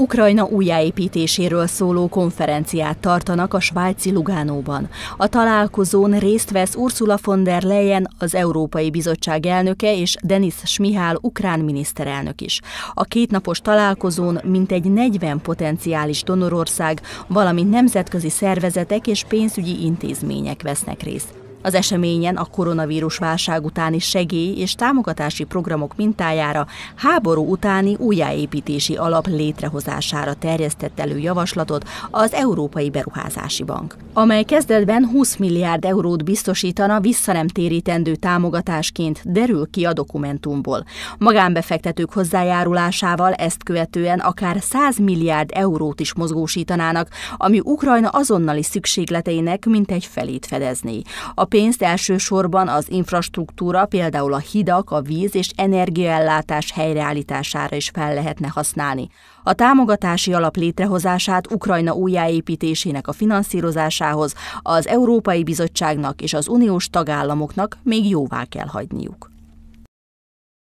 Ukrajna újjáépítéséről szóló konferenciát tartanak a svájci Lugánóban. A találkozón részt vesz Ursula von der Leyen, az Európai Bizottság elnöke és Denis Smihál, ukrán miniszterelnök is. A kétnapos találkozón mintegy 40 potenciális donorország, valamint nemzetközi szervezetek és pénzügyi intézmények vesznek részt. Az eseményen a koronavírus válság utáni segély és támogatási programok mintájára háború utáni újjáépítési alap létrehozására terjesztett elő javaslatot az Európai Beruházási Bank, amely kezdetben 20 milliárd eurót biztosítana visszanemtérítendő támogatásként derül ki a dokumentumból. Magánbefektetők hozzájárulásával ezt követően akár 100 milliárd eurót is mozgósítanának, ami Ukrajna azonnali szükségleteinek mintegy felét fedezné. A pénzt elsősorban az infrastruktúra, például a hidak, a víz és energiaellátás helyreállítására is fel lehetne használni. A támogatási alap létrehozását Ukrajna újjáépítésének a finanszírozásához az Európai Bizottságnak és az uniós tagállamoknak még jóvá kell hagyniuk.